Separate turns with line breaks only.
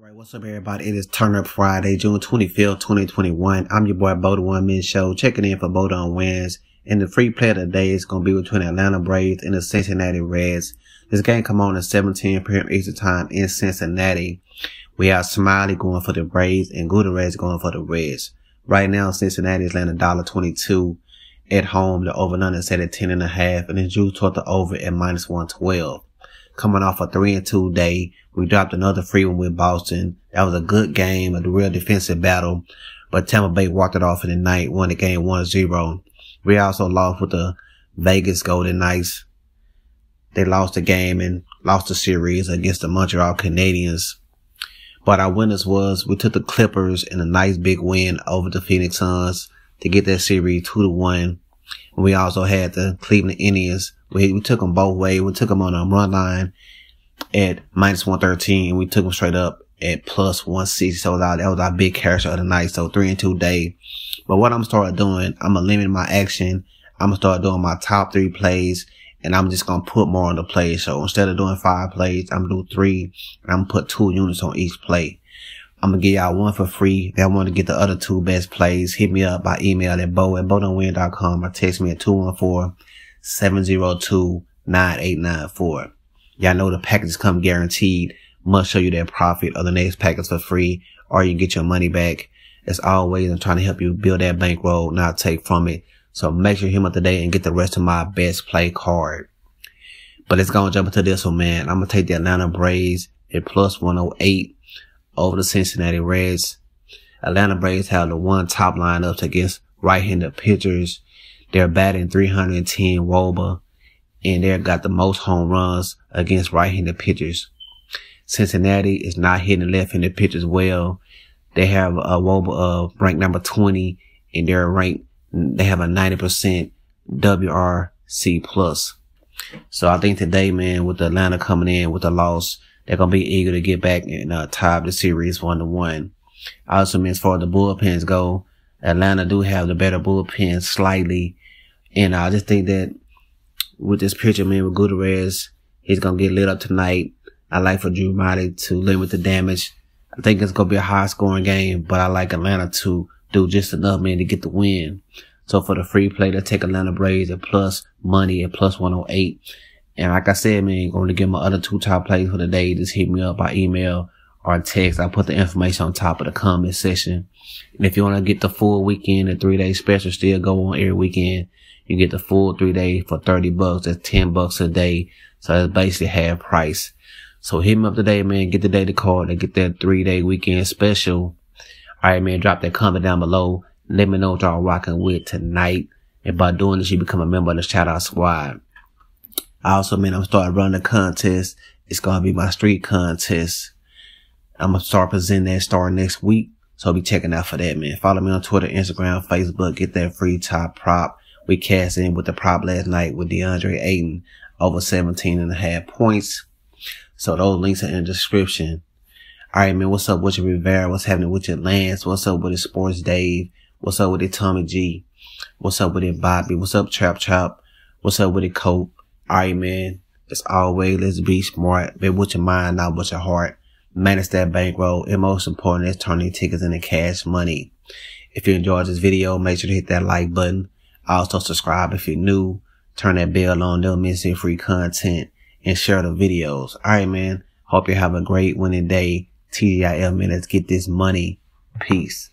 All right, what's up, everybody? It is Turn Up Friday, June 25th, 2021. I'm your boy, Boda One Men Show, checking in for Boda on wins. And the free play of the day is going to be between Atlanta Braves and the Cincinnati Reds. This game come on at 17 p.m. Eastern Time in Cincinnati. We have Smiley going for the Braves and Gutierrez going for the Reds. Right now, Cincinnati is laying $1.22 at home. The over-under is set at 10.5 and, and it's due toward the over at minus 112 coming off a three and two day. We dropped another free one with Boston. That was a good game, a real defensive battle, but Tampa Bay walked it off in the night, won the game one zero. We also lost with the Vegas Golden Knights. They lost the game and lost the series against the Montreal Canadiens. But our winners was we took the Clippers in a nice big win over the Phoenix Suns to get that series two to one. We also had the Cleveland Indians. We, we took them both ways. We took them on a run line at minus 113 and we took them straight up at plus 160. So that, that was our big character of the night. So three and two day. But what I'm start doing, I'm gonna limit my action. I'm gonna start doing my top three plays and I'm just gonna put more on the plays. So instead of doing five plays, I'm gonna do three and I'm gonna put two units on each play. I'm gonna give y'all one for free. If y'all want to get the other two best plays, hit me up by email at bo at bodonwin.com or text me at 214-702-9894. Y'all know the packages come guaranteed. Must show you that profit or the next package for free or you get your money back. As always, I'm trying to help you build that bankroll, not take from it. So make sure you hit me up today and get the rest of my best play card. But let's go and jump into this one, man. I'm gonna take the Atlanta Braves at plus 108 over the Cincinnati Reds. Atlanta Braves have the one top lineup against right-handed pitchers. They're batting 310 Woba and they've got the most home runs against right-handed pitchers. Cincinnati is not hitting left-handed pitchers well. They have a Woba of rank number 20 and they're ranked, they have a 90% WRC plus. So I think today, man, with Atlanta coming in with a loss, they're going to be eager to get back and uh, tie the series one to one. Also, as far as the bullpens go, Atlanta do have the better bullpen slightly. And I just think that with this pitcher, man, with Gutierrez, he's going to get lit up tonight. I like for Drew Motti to limit the damage. I think it's going to be a high scoring game, but I like Atlanta to do just enough, man, to get the win. So for the free play, to take Atlanta Braves at plus money at plus 108. And like I said, man, going to get my other two top plays for the day. Just hit me up by email or text. I put the information on top of the comment section. And if you want to get the full weekend, the three day special still go on every weekend. You get the full three day for 30 bucks. That's 10 bucks a day. So that's basically half price. So hit me up today, man. Get the data card and get that three day weekend special. All right, man. Drop that comment down below. Let me know what y'all rocking with tonight. And by doing this, you become a member of the shout out squad. I also mean I'm start running a contest. It's gonna be my street contest. I'm gonna start presenting that starting next week. So be checking out for that, man. Follow me on Twitter, Instagram, Facebook. Get that free top prop. We cast in with the prop last night with DeAndre Ayton over 17 and a half points. So those links are in the description. All right, man. What's up with your Rivera? What's happening with your Lance? What's up with the Sports Dave? What's up with the Tommy G? What's up with the Bobby? What's up, Trap Chop? What's up with the Cope? All right, man. As always, let's be smart. Be with your mind, not with your heart. Manage that bankroll. And most important is turning tickets into cash money. If you enjoyed this video, make sure to hit that like button. Also subscribe if you're new. Turn that bell on. Don't miss any free content and share the videos. All right, man. Hope you have a great winning day. TGIL, man. Let's get this money. Peace.